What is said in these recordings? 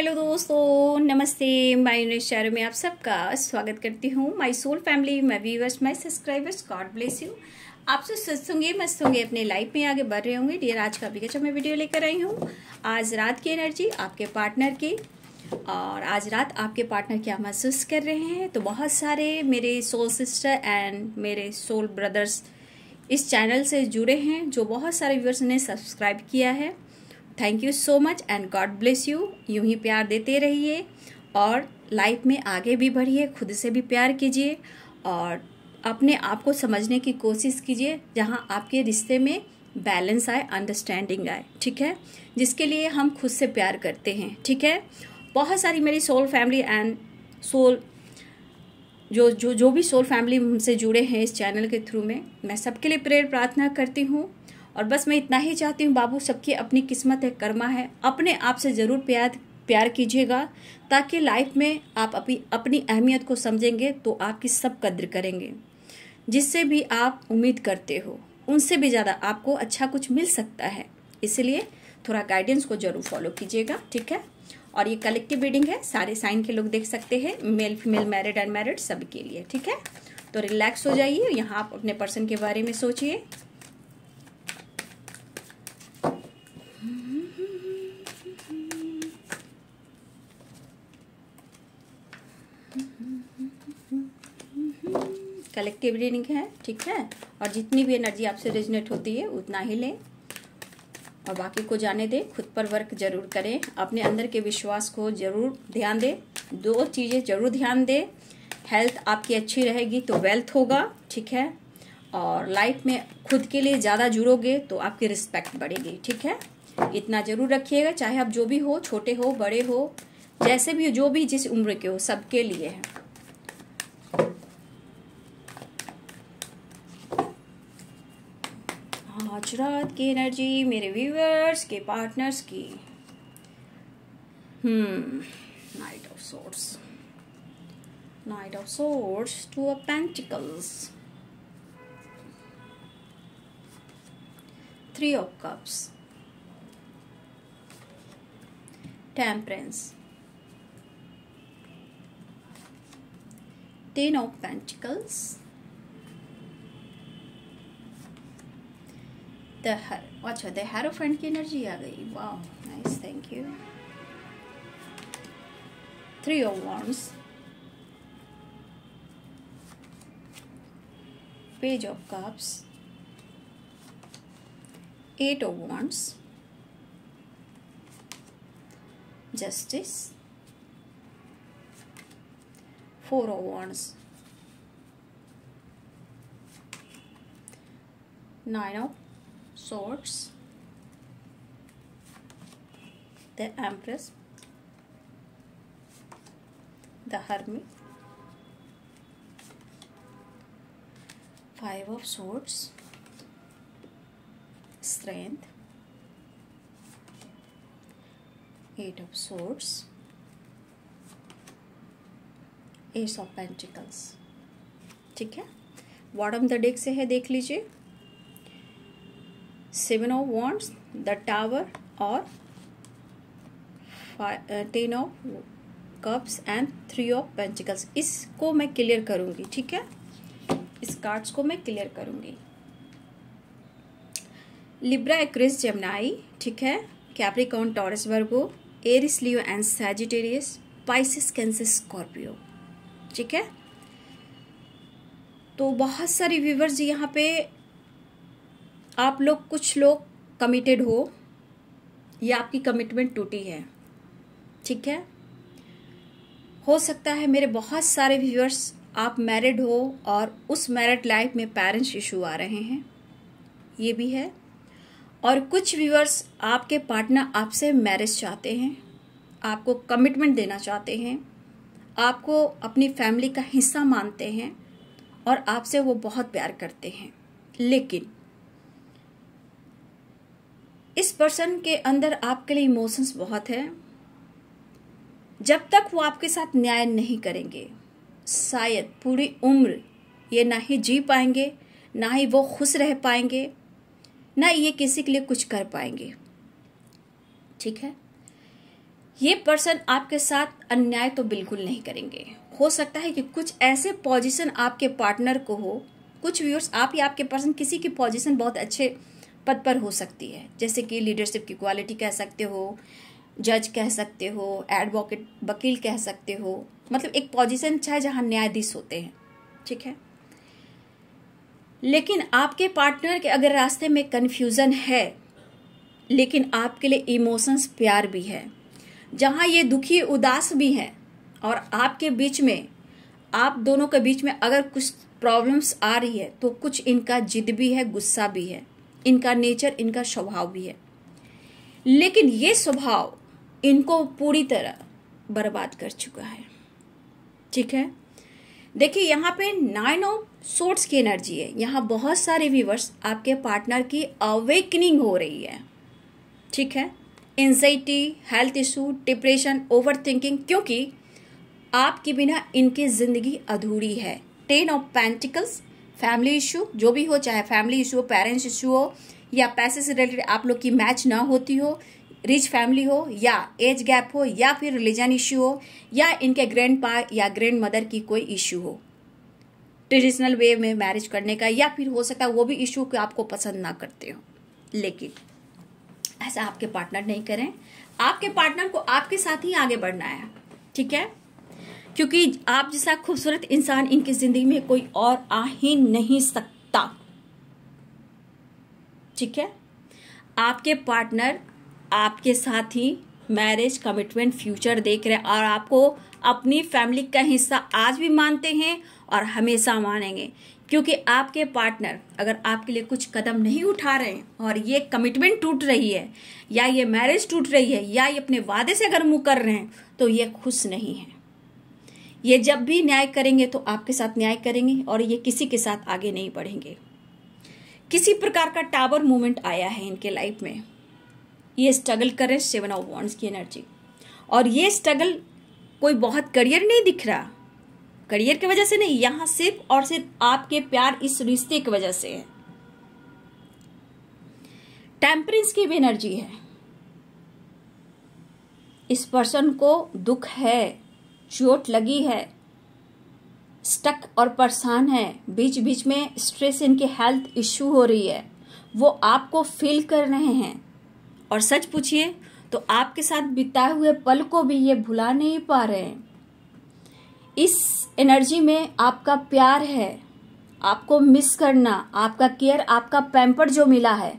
hello दोस्तों नमस्ते my unit शहरों में आप सबका स्वागत करती हूँ my soul family my viewers my subscribers God bless you आप सब स्वस्थ होंगे मस्त होंगे अपने लाइफ में आगे बढ़ रहे होंगे डियर आज का अभी मैं वीडियो लेकर आई हूँ आज रात की एनर्जी आपके पार्टनर की और आज रात आपके पार्टनर क्या महसूस कर रहे हैं तो बहुत सारे मेरे सोल सिस्टर एंड मेरे सोल ब्रदर्स इस चैनल से जुड़े हैं जो बहुत सारे व्यूअर्स ने सब्सक्राइब किया है thank you so much and God bless you यूं ही प्यार देते रहिए और लाइफ में आगे भी बढ़िए खुद से भी प्यार कीजिए और अपने आप को समझने की कोशिश कीजिए जहाँ आपके रिश्ते में बैलेंस आए अंडरस्टैंडिंग आए ठीक है जिसके लिए हम खुद से प्यार करते हैं ठीक है बहुत सारी मेरी सोल फैमिली एंड सोल जो जो जो भी सोल फैमिली हमसे जुड़े हैं इस चैनल के थ्रू में मैं सबके लिए प्रेयर प्रार्थना करती हूँ और बस मैं इतना ही चाहती हूँ बाबू सबकी अपनी किस्मत है कर्मा है अपने आप से ज़रूर प्यार प्यार कीजिएगा ताकि लाइफ में आप अपनी अपनी अहमियत को समझेंगे तो आपकी सब कद्र करेंगे जिससे भी आप उम्मीद करते हो उनसे भी ज़्यादा आपको अच्छा कुछ मिल सकता है इसलिए थोड़ा गाइडेंस को जरूर फॉलो कीजिएगा ठीक है और ये कलेक्टिव रीडिंग है सारे साइन के लोग देख सकते हैं मेल फीमेल मैरिड अनमैरिड सब के लिए ठीक है तो रिलैक्स हो जाइए यहाँ आप अपने पर्सन के बारे में सोचिए सेलेक्टिव रीडिंग है ठीक है और जितनी भी एनर्जी आपसे रेजनेट होती है उतना ही लें और बाकी को जाने दें खुद पर वर्क जरूर करें अपने अंदर के विश्वास को जरूर ध्यान दें दो चीज़ें जरूर ध्यान दें हेल्थ आपकी अच्छी रहेगी तो वेल्थ होगा ठीक है और लाइफ में खुद के लिए ज़्यादा जुड़ोगे तो आपकी रिस्पेक्ट बढ़ेगी ठीक है इतना जरूर रखिएगा चाहे आप जो भी हो छोटे हो बड़े हो जैसे भी हो जो भी जिस उम्र के हो सबके लिए है आज रात की एनर्जी मेरे व्यूअर्स के पार्टनर्स की hmm knight of swords knight of swords two of pentacles three of cups temperance ten of pentacles the watch the heart of ki energy aa wow nice thank you three of wands page of cups eight of wands justice four of wands nine of sorts the empress, the hermit, five of swords, strength, eight of swords, ace of pentacles ठीक है bottom the deck से है देख लीजिए seven of wands the tower or five, uh, ten of cups and three of pentacles इसको मैं clear करूंगी ठीक है इस कार्ड्स को मैं क्लियर करूंगी लिब्रा एक्रिस जमनाई ठीक है Capricorn Taurus Virgo Aries Leo and Sagittarius Pisces Cancer Scorpio ठीक है तो बहुत सारे व्यूवर्स यहाँ पे आप लोग कुछ लोग कमिटेड हो या आपकी कमिटमेंट टूटी है ठीक है हो सकता है मेरे बहुत सारे व्यूअर्स आप मैरिड हो और उस मैरिड लाइफ में पेरेंट्स इशू आ रहे हैं ये भी है और कुछ व्यूअर्स आपके पार्टनर आपसे मैरिज चाहते हैं आपको कमिटमेंट देना चाहते हैं आपको अपनी फैमिली का हिस्सा मानते हैं और आपसे वो बहुत प्यार करते हैं लेकिन इस पर्सन के अंदर आपके लिए इमोशंस बहुत है जब तक वो आपके साथ न्याय नहीं करेंगे शायद पूरी उम्र ये ना ही जी पाएंगे ना ही वो खुश रह पाएंगे ना ये किसी के लिए कुछ कर पाएंगे ठीक है ये पर्सन आपके साथ अन्याय तो बिल्कुल नहीं करेंगे हो सकता है कि कुछ ऐसे पोजीशन आपके पार्टनर को हो कुछ व्यूअर्स आप या आपके पर्सन किसी की पोजीशन बहुत अच्छे पद पर हो सकती है जैसे कि लीडरशिप की क्वालिटी कह सकते हो जज कह सकते हो एडवोकेट वकील कह सकते हो मतलब एक पोजीशन है जहाँ न्यायाधीश होते हैं ठीक है लेकिन आपके पार्टनर के अगर रास्ते में कन्फ्यूज़न है लेकिन आपके लिए इमोशंस प्यार भी है जहाँ ये दुखी उदास भी हैं और आपके बीच में आप दोनों के बीच में अगर कुछ प्रॉब्लम्स आ रही है तो कुछ इनका जिद भी है गुस्सा भी है इनका नेचर इनका स्वभाव भी है लेकिन ये स्वभाव इनको पूरी तरह बर्बाद कर चुका है ठीक है देखिए यहाँ पे नाइन ऑफ सोर्ट्स की एनर्जी है यहाँ बहुत सारे व्यूवर्स आपके पार्टनर की अवेकनिंग हो रही है ठीक है anxiety health issue depression over thinking क्योंकि आपके बिना इनकी ज़िंदगी अधूरी है ten of pentacles family issue जो भी हो चाहे फैमिली इशू हो पेरेंट्स इशू हो या पैसे से रिलेटेड आप लोग की मैच ना होती हो रिच फैमिली हो या एज गैप हो या फिर रिलीजन इशू हो या इनके ग्रैंड पा या ग्रैंड मदर की कोई इशू हो ट्रेडिशनल वे में मैरिज करने का या फिर हो सकता है वो भी इशू को आपको पसंद ना करते हो लेकिन ऐसा आपके पार्टनर नहीं करें आपके पार्टनर को आपके साथ ही आगे बढ़ना है ठीक है क्योंकि आप जैसा खूबसूरत इंसान इनकी ज़िंदगी में कोई और आ ही नहीं सकता ठीक है आपके पार्टनर आपके साथ ही मैरिज कमिटमेंट फ्यूचर देख रहे हैं और आपको अपनी फैमिली का हिस्सा आज भी मानते हैं और हमेशा मानेंगे क्योंकि आपके पार्टनर अगर आपके लिए कुछ कदम नहीं उठा रहे हैं और ये कमिटमेंट टूट रही है या ये मैरिज टूट रही है या ये अपने वादे से अगर मुकर रहे हैं तो ये खुश नहीं है ये जब भी न्याय करेंगे तो आपके साथ न्याय करेंगे और ये किसी के साथ आगे नहीं बढ़ेंगे किसी प्रकार का टावर मूवमेंट आया है इनके लाइफ में ये स्ट्रगल कर रहे सेवन ऑफ वॉन्ड्स की एनर्जी और ये स्ट्रगल कोई बहुत करियर नहीं दिख रहा करियर की वजह से नहीं यहां सिर्फ और सिर्फ आपके प्यार इस रिश्ते की वजह से है टेम्परेंस की भी एनर्जी है इस पर्सन को दुख है चोट लगी है स्टक और परेशान है बीच बीच में स्ट्रेस इनके हेल्थ इश्यू हो रही है वो आपको फील कर रहे हैं और सच पूछिए तो आपके साथ बिताए हुए पल को भी ये भुला नहीं पा रहे हैं इस एनर्जी में आपका प्यार है आपको मिस करना आपका केयर आपका पैम्पर जो मिला है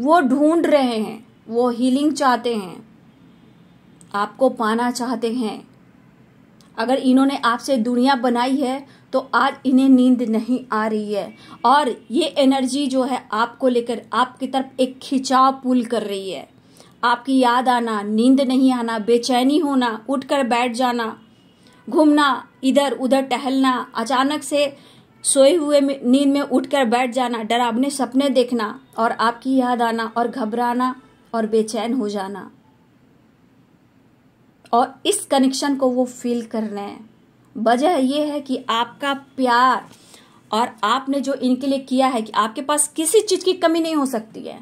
वो ढूंढ रहे हैं वो हीलिंग चाहते हैं आपको पाना चाहते हैं अगर इन्होंने आपसे दुनिया बनाई है तो आज इन्हें नींद नहीं आ रही है और ये एनर्जी जो है आपको लेकर आपकी तरफ एक खिंचाव पुल कर रही है आपकी याद आना नींद नहीं आना बेचैनी होना उठकर बैठ जाना घूमना इधर उधर टहलना अचानक से सोए हुए नींद में उठकर बैठ जाना डरावने सपने देखना और आपकी याद आना और घबराना और बेचैन हो जाना और इस कनेक्शन को वो फील कर रहे हैं वजह यह है कि आपका प्यार और आपने जो इनके लिए किया है कि आपके पास किसी चीज़ की कमी नहीं हो सकती है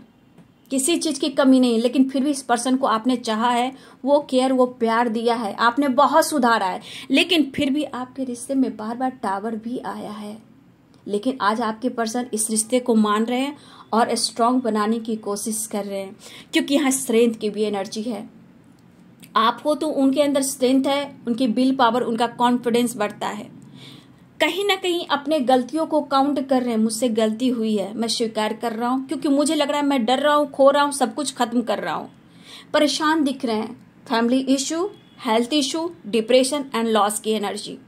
किसी चीज़ की कमी नहीं लेकिन फिर भी इस पर्सन को आपने चाहा है वो केयर वो प्यार दिया है आपने बहुत सुधारा है लेकिन फिर भी आपके रिश्ते में बार बार टावर भी आया है लेकिन आज आपके पर्सन इस रिश्ते को मान रहे हैं और स्ट्रांग बनाने की कोशिश कर रहे हैं क्योंकि यहाँ स्ट्रेंथ की भी एनर्जी है आपको तो उनके अंदर स्ट्रेंथ है उनकी बिल पावर उनका कॉन्फिडेंस बढ़ता है कहीं ना कहीं अपने गलतियों को काउंट कर रहे हैं मुझसे गलती हुई है मैं स्वीकार कर रहा हूं क्योंकि मुझे लग रहा है मैं डर रहा हूं खो रहा हूं सब कुछ खत्म कर रहा हूं परेशान दिख रहे हैं family issue health issue depression and loss की एनर्जी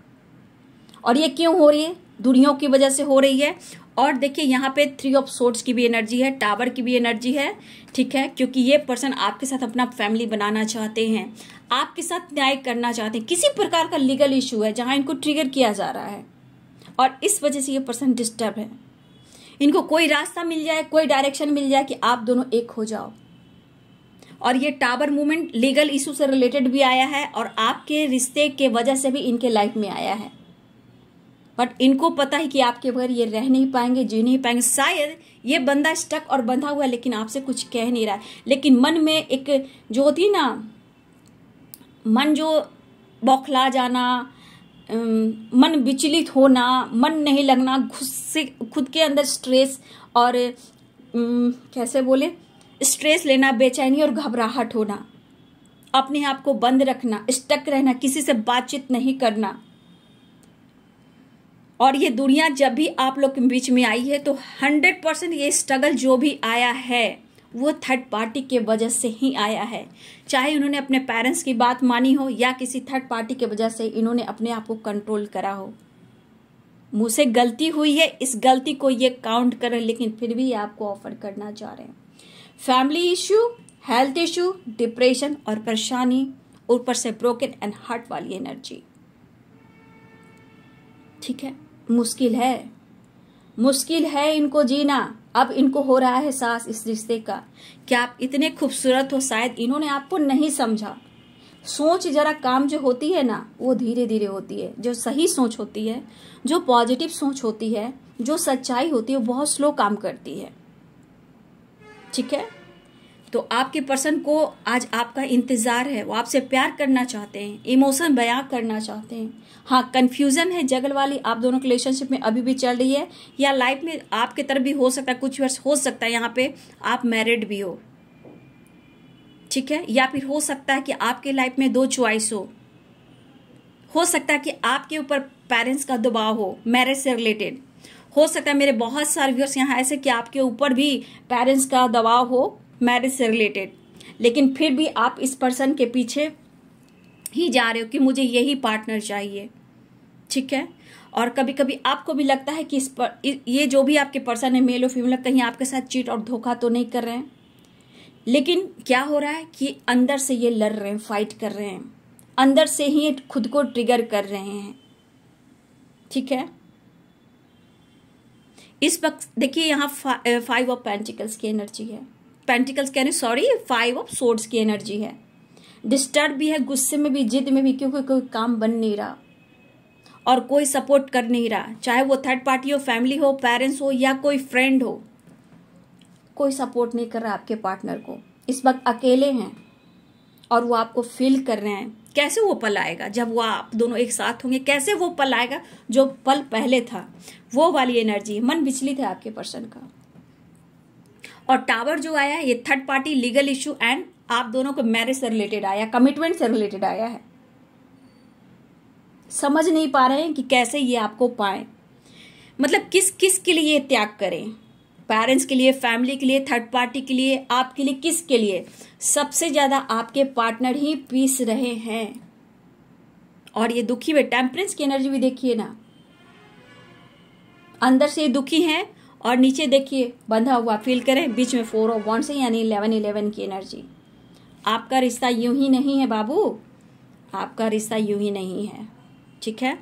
और ये क्यों हो रही है दुनिया की वजह से हो रही है और देखिए यहाँ पे थ्री ऑफ सोर्ट्स की भी एनर्जी है टावर की भी एनर्जी है ठीक है क्योंकि ये पर्सन आपके साथ अपना फैमिली बनाना चाहते हैं आपके साथ न्याय करना चाहते हैं किसी प्रकार का लीगल इशू है जहाँ इनको ट्रिगर किया जा रहा है और इस वजह से ये पर्सन डिस्टर्ब है इनको कोई रास्ता मिल जाए कोई डायरेक्शन मिल जाए कि आप दोनों एक हो जाओ और ये टावर मूवमेंट लीगल इशू से रिलेटेड भी आया है और आपके रिश्ते के वजह से भी इनके लाइफ में आया है बट इनको पता है कि आपके बगैर ये रह नहीं पाएंगे जी नहीं पाएंगे शायद ये बंदा स्टक और बंधा हुआ है लेकिन आपसे कुछ कह नहीं रहा है लेकिन मन में एक जो होती ना मन जो बौखला जाना मन विचलित होना मन नहीं लगना से खुद के अंदर स्ट्रेस और कैसे बोले स्ट्रेस लेना बेचैनी और घबराहट होना अपने आप को बंद रखना स्टक रहना किसी से बातचीत नहीं करना और ये दुनिया जब भी आप लोग के बीच में आई है तो हंड्रेड परसेंट ये स्ट्रगल जो भी आया है वो थर्ड पार्टी के वजह से ही आया है चाहे उन्होंने अपने पेरेंट्स की बात मानी हो या किसी थर्ड पार्टी के वजह से इन्होंने अपने आप को कंट्रोल करा हो मुझसे गलती हुई है इस गलती को ये काउंट करें लेकिन फिर भी आपको ऑफर करना चाह रहे हैं family issue health issue depression और परेशानी ऊपर से ब्रोकन एंड हार्ट वाली एनर्जी ठीक है मुश्किल है मुश्किल है इनको जीना अब इनको हो रहा है सास इस रिश्ते का क्या आप इतने खूबसूरत हो शायद इन्होंने आपको नहीं समझा सोच जरा काम जो होती है ना वो धीरे धीरे होती है जो सही सोच होती है जो पॉजिटिव सोच होती है जो सच्चाई होती है वो बहुत स्लो काम करती है ठीक है तो आपके पर्सन को आज आपका इंतज़ार है वो आपसे प्यार करना चाहते हैं इमोशन बयां करना चाहते हैं हाँ कन्फ्यूज़न है जगल वाली आप दोनों के रिलेशनशिप में अभी भी चल रही है या लाइफ में आपके तरफ भी हो सकता है कुछ वर्ष हो सकता है यहाँ पे आप मैरिड भी हो ठीक है या फिर हो सकता है कि आपके लाइफ में दो च्वाइस हो हो सकता है कि आपके ऊपर पेरेंट्स का दबाव हो मैरिज से रिलेटेड हो सकता है मेरे बहुत सारे व्यूअर्स यहाँ ऐसे कि आपके ऊपर भी पेरेंट्स का दबाव हो मैरिज से रिलेटेड लेकिन फिर भी आप इस पर्सन के पीछे ही जा रहे हो कि मुझे यही पार्टनर चाहिए ठीक है और कभी कभी आपको भी लगता है कि इस पर ये जो भी आपके पर्सन है मेल और फीमेल कहीं आपके साथ चीट और धोखा तो नहीं कर रहे हैं लेकिन क्या हो रहा है कि अंदर से ये लड़ रहे हैं फाइट कर रहे हैं अंदर से ही खुद को ट्रिगर कर रहे हैं ठीक है इस वक्त देखिए यहाँ फा, फाइव ऑफ पेंटिकल्स की एनर्जी है पेंटिकल्स कह रही सॉरी फाइव ऑफ सोर्ड्स की एनर्जी है डिस्टर्ब भी है गुस्से में भी जिद में भी क्योंकि कोई काम बन नहीं रहा और कोई सपोर्ट कर नहीं रहा चाहे वो थर्ड पार्टी हो फैमिली हो पेरेंट्स हो या कोई फ्रेंड हो कोई सपोर्ट नहीं कर रहा आपके पार्टनर को इस वक्त अकेले हैं और वो आपको फील कर रहे हैं कैसे वो पल आएगा जब वो आप दोनों एक साथ होंगे कैसे वो पल आएगा जो पल पहले था वो वाली एनर्जी मन विचलित है आपके पर्सन का और टावर जो आया है ये third party legal issue and आप दोनों को मैरिज से रिलेटेड आया कमिटमेंट से रिलेटेड आया है समझ नहीं पा रहे हैं कि कैसे ये आपको पाए मतलब किस किस के लिए त्याग करें पेरेंट्स के लिए फैमिली के लिए थर्ड पार्टी के लिए आपके लिए किस के लिए सबसे ज्यादा आपके पार्टनर ही पीस रहे हैं और ये दुखी हुए टेम्परेंस की एनर्जी भी देखिए ना अंदर से ये दुखी हैं और नीचे देखिए बंधा हुआ फील करें बीच में फोर ऑफ वन से यानी इलेवन इलेवन की एनर्जी आपका रिश्ता यूं ही नहीं है बाबू आपका रिश्ता यूं ही नहीं है ठीक है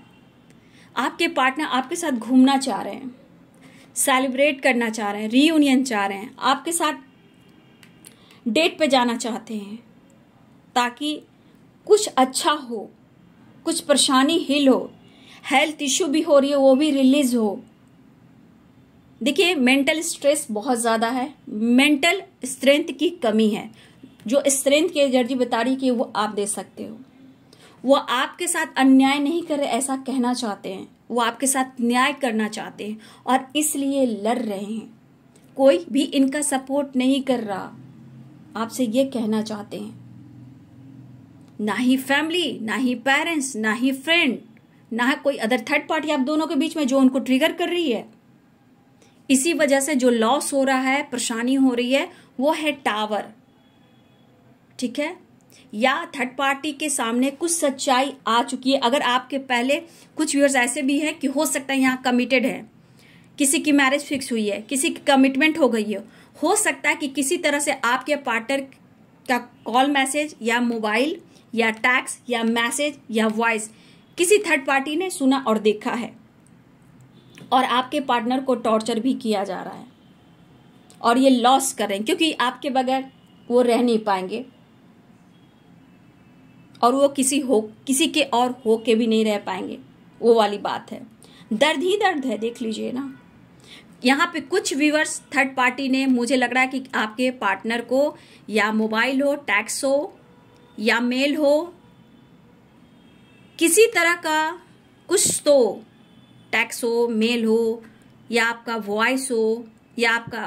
आपके पार्टनर आपके साथ घूमना चाह रहे हैं सेलिब्रेट करना चाह रहे हैं रीयूनियन चाह रहे हैं आपके साथ डेट पे जाना चाहते हैं ताकि कुछ अच्छा हो कुछ परेशानी हिल हो हेल्थ इश्यू भी हो रही है वो भी रिलीज हो देखिए मेंटल स्ट्रेस बहुत ज़्यादा है मेंटल स्ट्रेंथ की कमी है जो स्ट्रेंथ की एनर्जी बता रही कि वो आप दे सकते हो वो आपके साथ अन्याय नहीं कर रहे ऐसा कहना चाहते हैं वो आपके साथ न्याय करना चाहते हैं और इसलिए लड़ रहे हैं कोई भी इनका सपोर्ट नहीं कर रहा आपसे ये कहना चाहते हैं ना ही फैमिली ना ही पेरेंट्स ना ही फ्रेंड ना ही कोई अदर थर्ड पार्टी आप दोनों के बीच में जो उनको ट्रिगर कर रही है इसी वजह से जो लॉस हो रहा है परेशानी हो रही है वो है टावर ठीक है या थर्ड पार्टी के सामने कुछ सच्चाई आ चुकी है अगर आपके पहले कुछ व्यूअर्स ऐसे भी हैं कि हो सकता है यहाँ कमिटेड है किसी की मैरिज फिक्स हुई है किसी की कमिटमेंट हो गई है हो सकता है कि किसी तरह से आपके पार्टनर का कॉल मैसेज या मोबाइल या टैक्स या मैसेज या वॉइस किसी थर्ड पार्टी ने सुना और देखा है और आपके पार्टनर को टॉर्चर भी किया जा रहा है और ये लॉस करें क्योंकि आपके बगैर वो रह नहीं पाएंगे और वो किसी हो किसी के और हो के भी नहीं रह पाएंगे वो वाली बात है दर्द ही दर्द है देख लीजिए ना यहाँ पे कुछ व्यूवर्स थर्ड पार्टी ने मुझे लग रहा है कि आपके पार्टनर को या मोबाइल हो टैक्स हो या मेल हो किसी तरह का कुछ तो टैक्स हो मेल हो या आपका वॉइस हो या आपका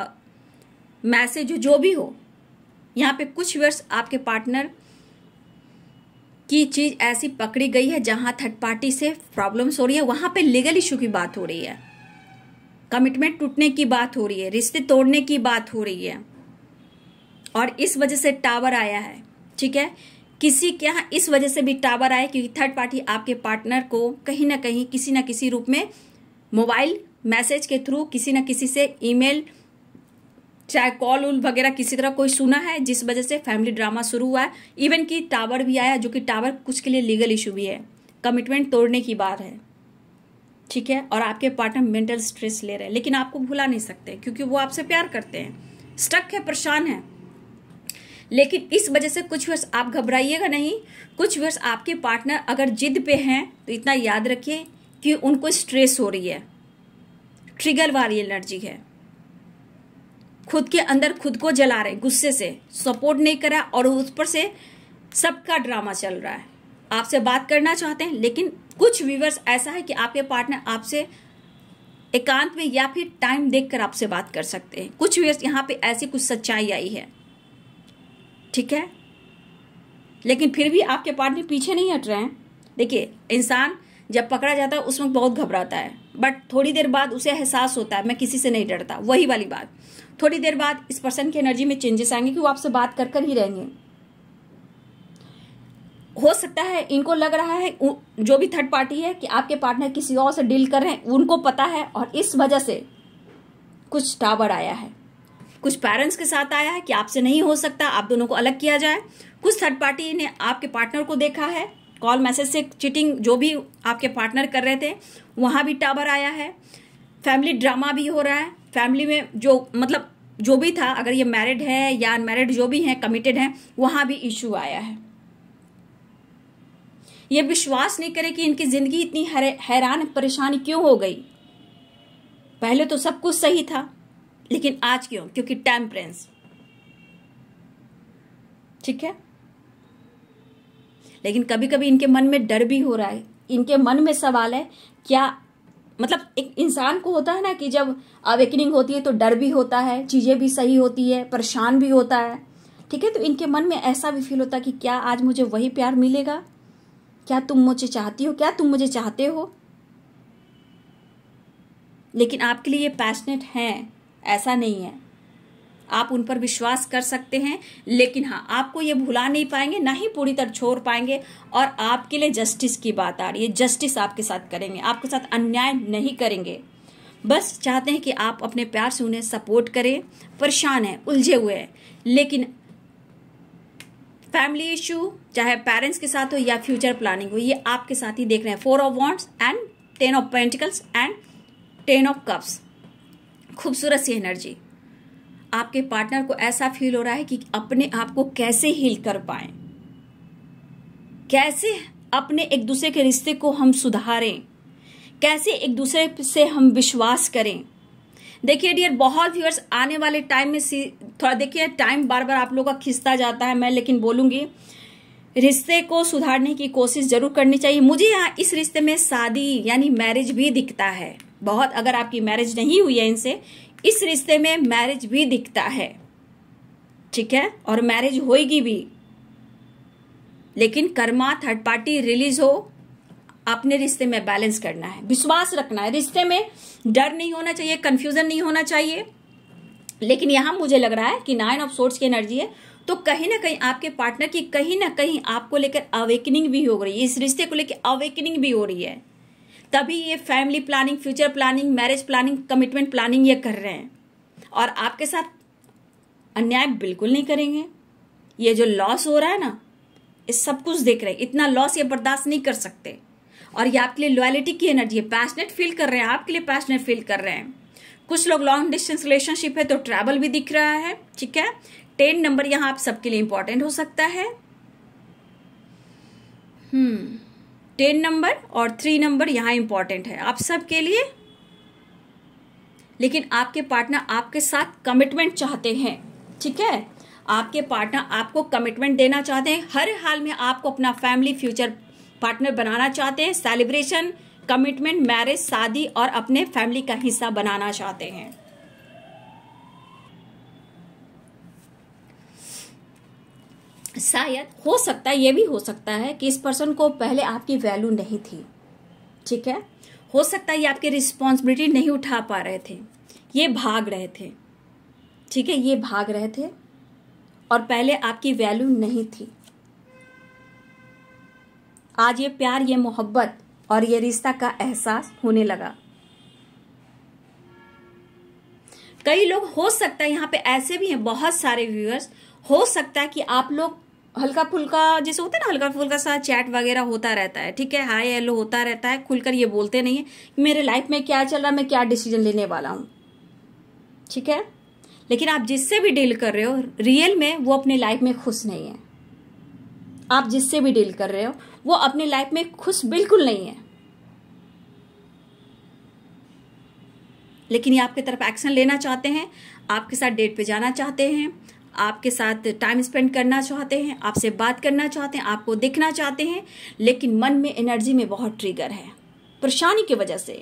मैसेज हो जो भी हो यहाँ पे कुछ वर्ष आपके पार्टनर की चीज ऐसी पकड़ी गई है जहाँ थर्ड पार्टी से प्रॉब्लम्स हो रही है वहाँ पे लीगल इशू की बात हो रही है कमिटमेंट टूटने की बात हो रही है रिश्ते तोड़ने की बात हो रही है और इस वजह से टावर आया है ठीक है किसी के यहाँ इस वजह से भी टावर आए क्योंकि थर्ड पार्टी आपके पार्टनर को कहीं ना कहीं किसी ना किसी रूप में मोबाइल मैसेज के थ्रू किसी ना किसी से ईमेल चाहे कॉल उल वगैरह किसी तरह कोई सुना है जिस वजह से फैमिली ड्रामा शुरू हुआ है इवन कि टावर भी आया जो कि टावर कुछ के लिए लीगल इशू भी है कमिटमेंट तोड़ने की बात है ठीक है और आपके पार्टनर मेंटल स्ट्रेस ले रहे हैं लेकिन आपको भुला नहीं सकते क्योंकि वो आपसे प्यार करते हैं स्टक है परेशान है लेकिन इस वजह से कुछ वर्ष आप घबराइएगा नहीं कुछ वर्ष आपके पार्टनर अगर जिद पे हैं तो इतना याद रखिए कि उनको स्ट्रेस हो रही है ट्रिगर वाली एनर्जी है खुद के अंदर खुद को जला रहे गुस्से से सपोर्ट नहीं करा और उस पर से सबका ड्रामा चल रहा है आपसे बात करना चाहते हैं लेकिन कुछ व्यूवर्स ऐसा है कि आपके पार्टनर आपसे एकांत में या फिर टाइम देखकर आपसे बात कर सकते हैं कुछ व्यूवर्स यहाँ पे ऐसी कुछ सच्चाई आई है ठीक है लेकिन फिर भी आपके पार्टनर पीछे नहीं हट रहे हैं देखिए इंसान जब पकड़ा जाता है उस वक्त बहुत घबराता है बट थोड़ी देर बाद उसे एहसास होता है मैं किसी से नहीं डरता वही वाली बात थोड़ी देर बाद इस पर्सन की एनर्जी में चेंजेस आएंगे कि वो आपसे बात कर कर ही रहेंगे हो सकता है इनको लग रहा है जो भी थर्ड पार्टी है कि आपके पार्टनर किसी और से डील कर रहे हैं उनको पता है और इस वजह से कुछ टावर आया है कुछ पेरेंट्स के साथ आया है कि आपसे नहीं हो सकता आप दोनों को अलग किया जाए कुछ थर्ड पार्टी ने आपके पार्टनर को देखा है कॉल मैसेज से चिटिंग जो भी आपके पार्टनर कर रहे थे वहां भी टावर आया है फैमिली ड्रामा भी हो रहा है फैमिली में जो मतलब जो भी था अगर ये मैरिड है या अनमैरिड जो भी है कमिटेड है वहां भी इश्यू आया है ये विश्वास नहीं करे कि इनकी ज़िंदगी इतनी हैरान परेशान क्यों हो गई पहले तो सब कुछ सही था लेकिन आज क्यों क्योंकि टेम्परेंस ठीक है लेकिन कभी कभी इनके मन में डर भी हो रहा है इनके मन में सवाल है क्या मतलब एक इंसान को होता है ना कि जब अवेकनिंग होती है तो डर भी होता है चीज़ें भी सही होती है परेशान भी होता है ठीक है तो इनके मन में ऐसा भी फील होता है कि क्या आज मुझे वही प्यार मिलेगा क्या तुम मुझे चाहती हो क्या तुम मुझे चाहते हो लेकिन आपके लिए ये पैशनेट हैं ऐसा नहीं है आप उन पर विश्वास कर सकते हैं लेकिन हाँ आपको ये भुला नहीं पाएंगे ना ही पूरी तरह छोड़ पाएंगे और आपके लिए जस्टिस की बात आ रही है जस्टिस आपके साथ करेंगे आपके साथ अन्याय नहीं करेंगे बस चाहते हैं कि आप अपने प्यार से उन्हें सपोर्ट करें परेशान हैं उलझे हुए हैं लेकिन फैमिली इश्यू चाहे पेरेंट्स के साथ हो या फ्यूचर प्लानिंग हो ये आपके साथ ही देख रहे हैं four of wands and ten of pentacles and ten of cups खूबसूरत सी एनर्जी आपके पार्टनर को ऐसा फील हो रहा है कि अपने आप को कैसे हील कर पाए कैसे अपने एक दूसरे के रिश्ते को हम सुधारें कैसे एक दूसरे से हम विश्वास करें देखिए डियर बहुत व्यूअर्स आने वाले टाइम में थोड़ा देखिए टाइम बार बार आप लोगों का खिंचता जाता है मैं लेकिन बोलूँगी रिश्ते को सुधारने की कोशिश जरूर करनी चाहिए मुझे यहाँ इस रिश्ते में शादी यानी मैरिज भी दिखता है बहुत अगर आपकी मैरिज नहीं हुई है इनसे इस रिश्ते में मैरिज भी दिखता है ठीक है और मैरिज होगी भी लेकिन कर्मा थर्ड पार्टी रिलीज हो अपने रिश्ते में बैलेंस करना है विश्वास रखना है रिश्ते में डर नहीं होना चाहिए कंफ्यूजन नहीं होना चाहिए लेकिन यहां मुझे लग रहा है कि नाइन ऑफ सोर्स की एनर्जी है तो कहीं ना कहीं आपके पार्टनर की कहीं ना कहीं आपको लेकर अवेकनिंग भी हो रही है इस रिश्ते को लेकर अवेकनिंग भी हो रही है तभी ये family planning future planning marriage planning commitment planning ये कर रहे हैं और आपके साथ अन्याय बिल्कुल नहीं करेंगे ये जो लॉस हो रहा है ना ये सब कुछ देख रहे हैं इतना लॉस ये बर्दाश्त नहीं कर सकते और ये आपके लिए लॉयलिटी की एनर्जी है पैशनेट फील कर रहे हैं आपके लिए पैशनेट फील कर रहे हैं कुछ लोग लॉन्ग डिस्टेंस रिलेशनशिप है तो ट्रैवल भी दिख रहा है ठीक है टेन नंबर यहाँ आप सबके लिए इंपॉर्टेंट हो सकता है हम्म टेन नंबर और थ्री नंबर यहाँ इंपॉर्टेंट है आप सबके लिए लेकिन आपके पार्टनर आपके साथ कमिटमेंट चाहते हैं ठीक है आपके पार्टनर आपको कमिटमेंट देना चाहते हैं हर हाल में आपको अपना फैमिली फ्यूचर पार्टनर बनाना चाहते हैं सेलिब्रेशन कमिटमेंट मैरिज शादी और अपने फैमिली का हिस्सा बनाना चाहते हैं शायद हो सकता है ये भी हो सकता है कि इस पर्सन को पहले आपकी वैल्यू नहीं थी ठीक है हो सकता है ये आपकी रिस्पॉन्सिबिलिटी नहीं उठा पा रहे थे ये भाग रहे थे ठीक है ये भाग रहे थे और पहले आपकी वैल्यू नहीं थी आज ये प्यार ये मोहब्बत और ये रिश्ता का एहसास होने लगा कई लोग हो सकता है यहाँ पे ऐसे भी हैं बहुत सारे व्यूअर्स हो सकता है कि आप लोग हल्का फुल्का जैसे होता है ना हल्का फुल्का सा चैट वगैरह होता रहता है ठीक है हाई एलो होता रहता है खुलकर ये बोलते नहीं है मेरे लाइफ में क्या चल रहा है मैं क्या डिसीजन लेने वाला हूँ ठीक है लेकिन आप जिससे भी डील कर रहे हो रियल में वो अपने लाइफ में खुश नहीं है आप जिससे भी डील कर रहे हो वो अपने लाइफ में खुश बिल्कुल नहीं है लेकिन ये आपकी तरफ एक्शन लेना चाहते हैं आपके साथ डेट पे जाना चाहते हैं आपके साथ टाइम स्पेंड करना चाहते हैं आपसे बात करना चाहते हैं आपको देखना चाहते हैं लेकिन मन में एनर्जी में बहुत ट्रिगर है परेशानी की वजह से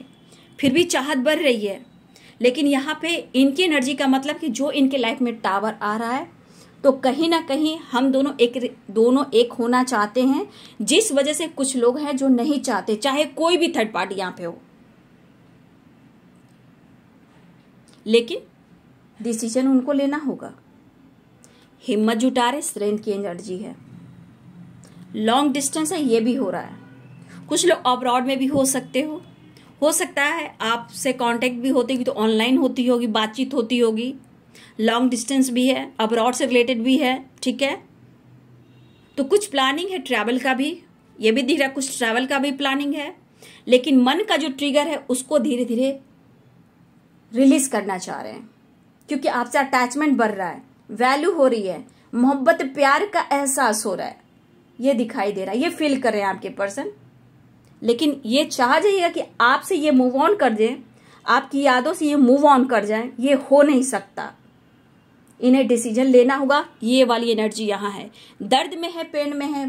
फिर भी चाहत बढ़ रही है लेकिन यहाँ पे इनकी एनर्जी का मतलब कि जो इनके लाइफ में टावर आ रहा है तो कहीं ना कहीं हम दोनों एक दोनों एक होना चाहते हैं जिस वजह से कुछ लोग हैं जो नहीं चाहते चाहे कोई भी थर्ड पार्टी यहाँ पे हो लेकिन डिसीजन उनको लेना होगा हिम्मत जुटा रहे स्ट्रेंथ की एनर्जी है लॉन्ग डिस्टेंस है ये भी हो रहा है कुछ लोग अब्रॉड में भी हो सकते हो हो सकता है आपसे कांटेक्ट भी होती होगी तो ऑनलाइन होती होगी बातचीत होती होगी लॉन्ग डिस्टेंस भी है अब्रॉड से रिलेटेड भी है ठीक है तो कुछ प्लानिंग है ट्रैवल का भी ये भी दिख रहा है कुछ ट्रैवल का भी प्लानिंग है लेकिन मन का जो ट्रिगर है उसको धीरे धीरे रिलीज करना चाह रहे हैं क्योंकि आपसे अटैचमेंट बढ़ रहा है वैल्यू हो रही है मोहब्बत प्यार का एहसास हो रहा है ये दिखाई दे रहा है ये फील कर रहे हैं आपके पर्सन लेकिन ये चाह जाइएगा कि आपसे ये मूव ऑन कर दें आपकी यादों से ये मूव ऑन कर जाए ये हो नहीं सकता इन्हें डिसीजन लेना होगा ये वाली एनर्जी यहाँ है दर्द में है पेन में है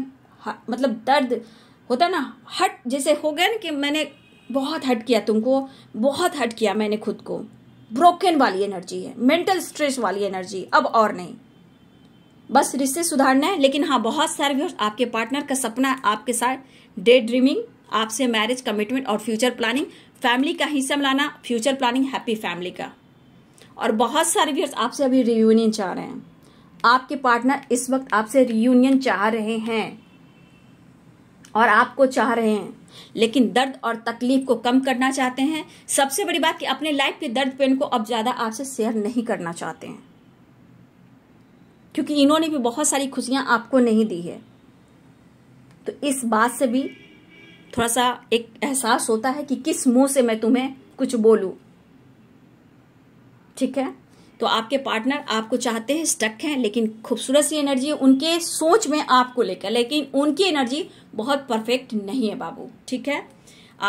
मतलब दर्द होता ना हट जैसे हो गया ना कि मैंने बहुत हट किया तुमको बहुत हट किया मैंने खुद को ब्रोकन वाली एनर्जी है मेंटल स्ट्रेस वाली एनर्जी अब और नहीं बस रिश्ते सुधारना है लेकिन हाँ बहुत सारे व्यूर्स आपके पार्टनर का सपना है आपके साथ डे ड्रीमिंग आपसे मैरिज कमिटमेंट और फ्यूचर प्लानिंग फैमिली का हिस्सा मिलाना फ्यूचर प्लानिंग हैप्पी फैमिली का और बहुत सारे व्यूअर्स आपसे अभी रियूनियन चाह रहे हैं आपके पार्टनर इस वक्त आपसे रियूनियन चाह रहे हैं और आपको चाह रहे हैं लेकिन दर्द और तकलीफ को कम करना चाहते हैं सबसे बड़ी बात कि अपने लाइफ के दर्द पेन को अब ज़्यादा आपसे शेयर नहीं करना चाहते हैं क्योंकि इन्होंने भी बहुत सारी खुशियां आपको नहीं दी है तो इस बात से भी थोड़ा सा एक एहसास होता है कि किस मुंह से मैं तुम्हें कुछ बोलू ठीक है तो आपके पार्टनर आपको चाहते हैं स्टक हैं लेकिन खूबसूरत सी एनर्जी उनके सोच में आपको लेकर लेकिन उनकी एनर्जी बहुत परफेक्ट नहीं है बाबू ठीक है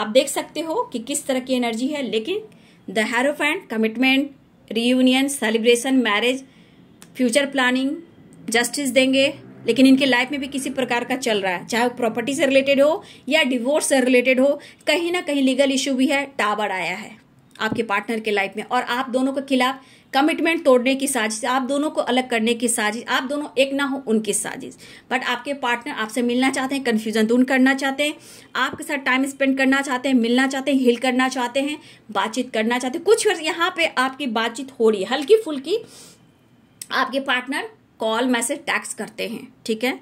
आप देख सकते हो कि किस तरह की एनर्जी है लेकिन the hierophant commitment reunion celebration marriage future planning justice देंगे लेकिन इनके लाइफ में भी किसी प्रकार का चल रहा है चाहे वो प्रॉपर्टी से रिलेटेड हो या डिवोर्स से रिलेटेड हो कहीं ना कहीं लीगल इशू भी है टावर आया है आपके पार्टनर के लाइफ में और आप दोनों के खिलाफ कमिटमेंट तोड़ने की साजिश आप दोनों को अलग करने की साजिश आप दोनों एक ना हो उनकी साजिश बट आपके पार्टनर आपसे मिलना चाहते हैं कन्फ्यूजन दूर करना चाहते हैं आपके साथ टाइम स्पेंड करना चाहते हैं मिलना चाहते हैं हिल करना चाहते हैं बातचीत करना चाहते हैं कुछ यहाँ पे आपकी बातचीत हो रही है हल्की फुल्की आपके पार्टनर कॉल मैसेज टैक्स करते हैं ठीक है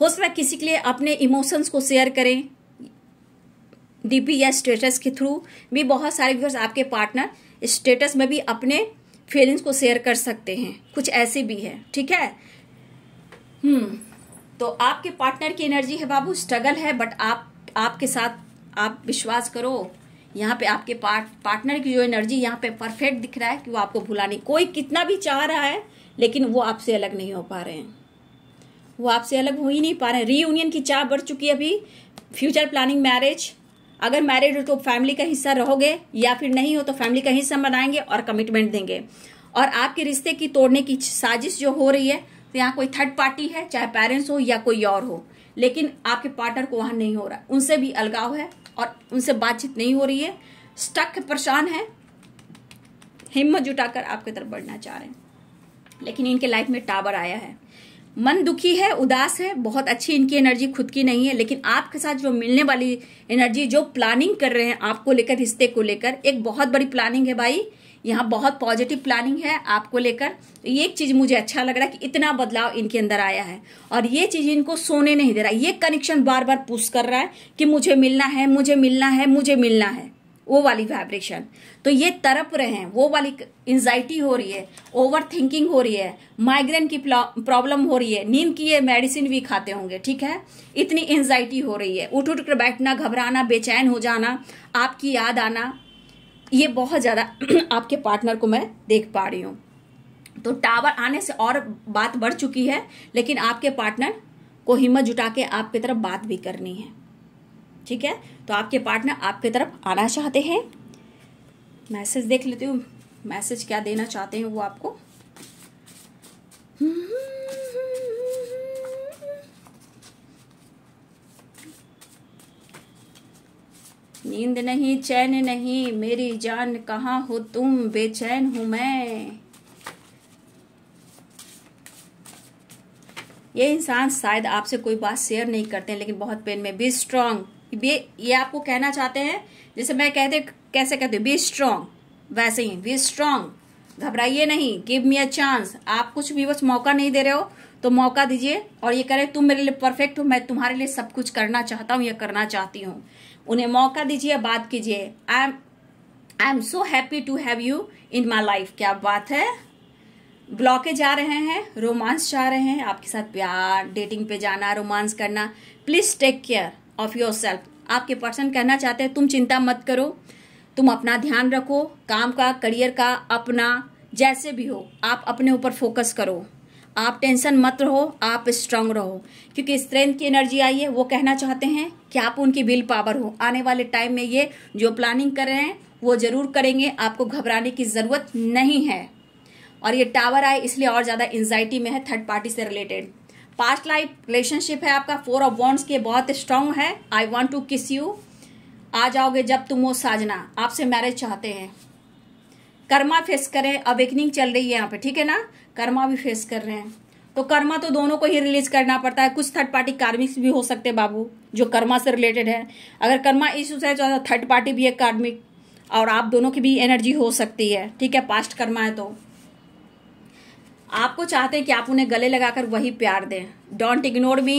हो सकता है किसी के लिए अपने इमोशंस को शेयर करें डीपी या स्टेटस के थ्रू भी बहुत सारे व्यूअर्स आपके पार्टनर स्टेटस में भी अपने फीलिंग्स को शेयर कर सकते हैं कुछ ऐसे भी है ठीक है हम्म तो आपके पार्टनर की एनर्जी है बाबू स्ट्रगल है बट आप आपके साथ आप विश्वास करो यहाँ पे आपके पार्ट पार्टनर की जो एनर्जी यहाँ पे परफेक्ट दिख रहा है कि वो आपको भुला नहीं कोई कितना भी चाह रहा है लेकिन वो आपसे अलग नहीं हो पा रहे हैं वो आपसे अलग हो ही नहीं पा रहे हैं रीयूनियन की चाह बढ़ चुकी है अभी फ्यूचर प्लानिंग मैरिज अगर मैरिड हो तो फैमिली का हिस्सा रहोगे या फिर नहीं हो तो फैमिली का हिस्सा बनाएंगे और कमिटमेंट देंगे और आपके रिश्ते की तोड़ने की साजिश जो हो रही है तो यहाँ कोई थर्ड पार्टी है चाहे पेरेंट्स हो या कोई और हो लेकिन आपके पार्टनर को वहां नहीं हो रहा उनसे भी अलगाव है और उनसे बातचीत नहीं हो रही है स्टक परेशान है हिम्मत जुटाकर आपकी तरफ बढ़ना चाह रहे हैं लेकिन इनके लाइफ में टावर आया है मन दुखी है उदास है बहुत अच्छी इनकी एनर्जी खुद की नहीं है लेकिन आपके साथ जो मिलने वाली एनर्जी जो प्लानिंग कर रहे हैं आपको लेकर रिश्ते को लेकर एक बहुत बड़ी प्लानिंग है भाई यहाँ बहुत पॉजिटिव प्लानिंग है आपको लेकर तो ये एक चीज़ मुझे अच्छा लग रहा है कि इतना बदलाव इनके अंदर आया है और ये चीज़ इनको सोने नहीं दे रहा ये कनेक्शन बार बार पुश कर रहा है कि मुझे मिलना है मुझे मिलना है मुझे मिलना है वो वाली वाइब्रेशन तो ये तरप रहे हैं वो वाली एंजाइटी हो रही है ओवर थिंकिंग हो रही है माइग्रेन की प्रॉब्लम हो रही है नींद की ये मेडिसिन भी खाते होंगे ठीक है इतनी एंजाइटी हो रही है उठ उठ कर बैठना घबराना बेचैन हो जाना आपकी याद आना ये बहुत ज़्यादा आपके पार्टनर को मैं देख पा रही हूँ तो टावर आने से और बात बढ़ चुकी है लेकिन आपके पार्टनर को हिम्मत जुटा के आपकी तरफ बात भी करनी है ठीक है तो आपके पार्टनर आपकी तरफ आना चाहते हैं मैसेज देख लेती हूँ मैसेज क्या देना चाहते हैं वो आपको नींद नहीं चैन नहीं मेरी जान कहाँ हो तुम बेचैन हूं मैं ये इंसान शायद आपसे कोई बात शेयर नहीं करते लेकिन बहुत पेन में बी स्ट्रांग ये ये आपको कहना चाहते हैं जैसे मैं कहते कैसे कहते बी स्ट्रांग वैसे ही बी स्ट्रांग घबराइए नहीं गिव मी अ चांस आप कुछ भी बस मौका नहीं दे रहे हो तो मौका दीजिए और ये करें तुम मेरे लिए परफेक्ट हो मैं तुम्हारे लिए सब कुछ करना चाहता हूँ या करना चाहती हूँ उन्हें मौका दीजिए बात कीजिए I am I am so happy to have you in my life क्या बात है ब्लॉके जा रहे हैं रोमांस चाह रहे हैं आपके साथ प्यार डेटिंग पे जाना रोमांस करना please take care of yourself आपके पर्सन कहना चाहते हैं तुम चिंता मत करो तुम अपना ध्यान रखो काम का करियर का अपना जैसे भी हो आप अपने ऊपर फोकस करो आप टेंशन मत रहो आप स्ट्रांग रहो क्योंकि स्ट्रेंथ की एनर्जी आई है वो कहना चाहते हैं कि आप उनकी विल पावर हो आने वाले टाइम में ये जो प्लानिंग कर रहे हैं वो जरूर करेंगे आपको घबराने की ज़रूरत नहीं है और ये टावर आए इसलिए और ज़्यादा एंजाइटी में है थर्ड पार्टी से रिलेटेड पास्ट लाइफ रिलेशनशिप है आपका फोर ऑफ वॉन्ट्स के बहुत स्ट्रांग है I want to kiss you आ जाओगे जब तुम वो साजना आपसे मैरिज चाहते हैं कर्मा फेस करें अवेकनिंग चल रही है यहाँ पे ठीक है ना कर्मा भी फेस कर रहे हैं तो कर्मा तो दोनों को ही रिलीज करना पड़ता है कुछ थर्ड पार्टी कार्मिक्स भी हो सकते हैं बाबू जो कर्मा से रिलेटेड है अगर कर्मा इश्यूज है तो थर्ड पार्टी भी है कार्मिक और आप दोनों की भी एनर्जी हो सकती है ठीक है पास्ट कर्मा है तो आपको चाहते हैं कि आप उन्हें गले लगाकर वही प्यार दें डोंट इग्नोर मी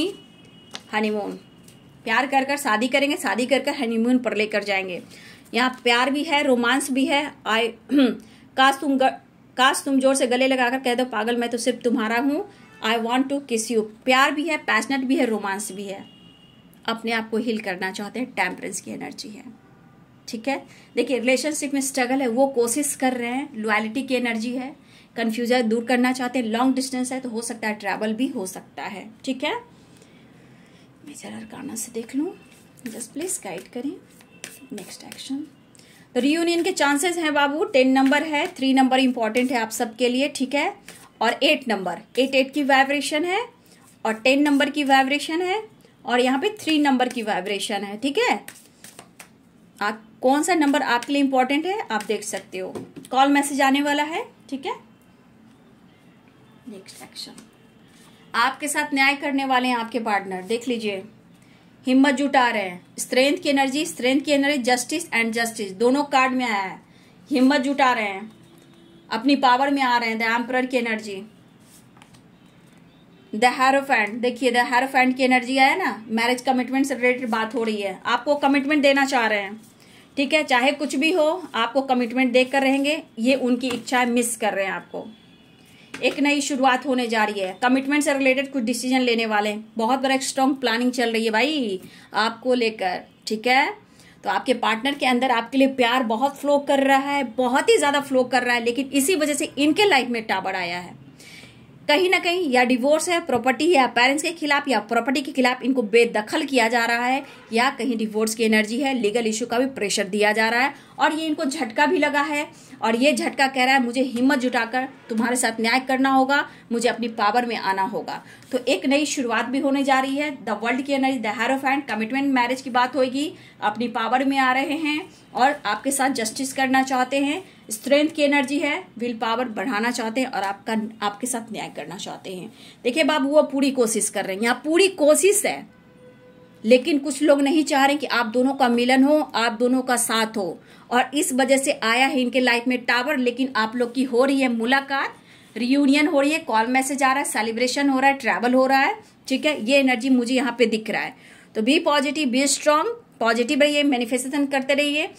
हनीमून प्यार कर कर शादी करेंगे शादी कर कर हनीमून पर लेकर जाएंगे यहाँ प्यार भी है रोमांस भी है आई काश तुम काश तुम जोर से गले लगाकर कह दो पागल मैं तो सिर्फ तुम्हारा हूँ I want to kiss you प्यार भी है पैशनेट भी है रोमांस भी है अपने आप को हील करना चाहते हैं टेम्परेंस की एनर्जी है ठीक है देखिए रिलेशनशिप में स्ट्रगल है वो कोशिश कर रहे हैं लॉयलिटी की एनर्जी है कन्फ्यूजन दूर करना चाहते हैं लॉन्ग डिस्टेंस है तो हो सकता है ट्रैवल भी हो सकता है ठीक है मैं जरा गाना से देख लूँ जस्ट प्लीज गाइड करें नेक्स्ट एक्शन रियूनियन रीयूनियन के चांसेस हैं बाबू टेन नंबर है थ्री नंबर इंपॉर्टेंट है आप सबके लिए ठीक है और एट नंबर एट एट की वाइब्रेशन है और टेन नंबर की वाइब्रेशन है और यहाँ पे थ्री नंबर की वाइब्रेशन है ठीक है आप कौन सा नंबर आपके लिए इंपॉर्टेंट है आप देख सकते हो कॉल मैसेज आने वाला है ठीक है नेक्स्ट एक्शन आपके साथ न्याय करने वाले हैं आपके पार्टनर देख लीजिए हिम्मत जुटा रहे हैं स्ट्रेंथ की एनर्जी स्ट्रेंथ की एनर्जी जस्टिस एंड जस्टिस दोनों कार्ड में आया है हिम्मत जुटा रहे हैं अपनी पावर में आ रहे हैं द एम्पर की एनर्जी द हेरोफैंड देखिए द हेरोफैंड की एनर्जी आया ना मैरिज कमिटमेंट से रिलेटेड बात हो रही है आपको कमिटमेंट देना चाह रहे हैं ठीक है चाहे कुछ भी हो आपको कमिटमेंट देख कर रहेंगे ये उनकी इच्छा मिस कर रहे हैं आपको एक नई शुरुआत होने जा रही है कमिटमेंट से रिलेटेड कुछ डिसीजन लेने वाले हैं बहुत बड़ा स्ट्रॉन्ग प्लानिंग चल रही है भाई आपको लेकर ठीक है तो आपके पार्टनर के अंदर आपके लिए प्यार बहुत फ्लो कर रहा है बहुत ही ज़्यादा फ्लो कर रहा है लेकिन इसी वजह से इनके लाइफ में टाबर आया है कहीं ना कहीं या डिवोर्स है प्रॉपर्टी या पेरेंट्स के खिलाफ या प्रॉपर्टी के खिलाफ इनको बेदखल किया जा रहा है या कहीं डिवोर्स की एनर्जी है लीगल इशू का भी प्रेशर दिया जा रहा है और ये इनको झटका भी लगा है और ये झटका कह रहा है मुझे हिम्मत जुटाकर तुम्हारे साथ न्याय करना होगा मुझे अपनी पावर में आना होगा तो एक नई शुरुआत भी होने जा रही है द वर्ल्ड की energy the hierophant commitment marriage की बात होगी अपनी पावर में आ रहे हैं और आपके साथ जस्टिस करना चाहते हैं स्ट्रेंथ की एनर्जी है विल पावर बढ़ाना चाहते हैं और आपका आपके साथ न्याय करना चाहते हैं देखिए बाबू वो पूरी कोशिश कर रहे हैं यहाँ पूरी कोशिश है लेकिन कुछ लोग नहीं चाह रहे कि आप दोनों का मिलन हो आप दोनों का साथ हो और इस वजह से आया है इनके लाइफ में टावर लेकिन आप लोग की हो रही है मुलाकात रियूनियन हो रही है कॉल मैसेज आ रहा है सेलिब्रेशन हो रहा है ट्रैवल हो रहा है ठीक है ये एनर्जी मुझे यहाँ पे दिख रहा है तो be positive be strong positive रहिए मैनिफेस्टेशन करते रहिए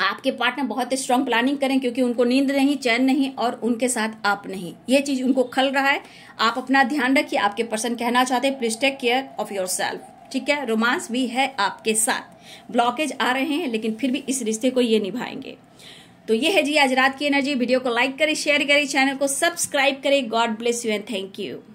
आपके पार्टनर बहुत स्ट्रांग प्लानिंग करें क्योंकि उनको नींद नहीं चैन नहीं और उनके साथ आप नहीं ये चीज उनको खल रहा है आप अपना ध्यान रखिए आपके पर्सन कहना चाहते हैं please take care of yourself ठीक है रोमांस भी है आपके साथ ब्लॉकेज आ रहे हैं लेकिन फिर भी इस रिश्ते को ये निभाएंगे तो ये है जी आज रात की एनर्जी वीडियो को लाइक करें शेयर करें चैनल को सब्सक्राइब करें God bless you and thank you